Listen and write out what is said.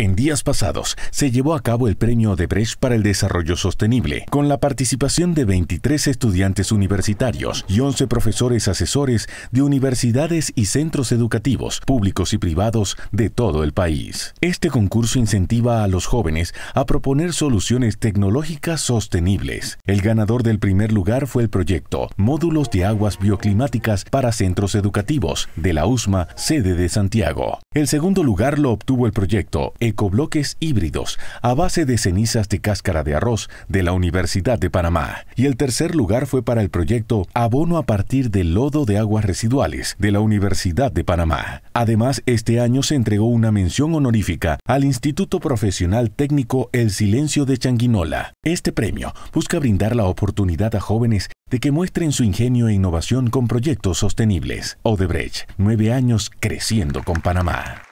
En días pasados se llevó a cabo el Premio Odebrecht para el Desarrollo Sostenible, con la participación de 23 estudiantes universitarios y 11 profesores asesores de universidades y centros educativos, públicos y privados de todo el país. Este concurso incentiva a los jóvenes a proponer soluciones tecnológicas sostenibles. El ganador del primer lugar fue el proyecto Módulos de Aguas Bioclimáticas para Centros Educativos de la USMA, sede de Santiago. El segundo lugar lo obtuvo el proyecto ecobloques híbridos a base de cenizas de cáscara de arroz de la Universidad de Panamá. Y el tercer lugar fue para el proyecto Abono a partir del lodo de aguas residuales de la Universidad de Panamá. Además, este año se entregó una mención honorífica al Instituto Profesional Técnico El Silencio de Changuinola. Este premio busca brindar la oportunidad a jóvenes de que muestren su ingenio e innovación con proyectos sostenibles. Odebrecht, nueve años creciendo con Panamá.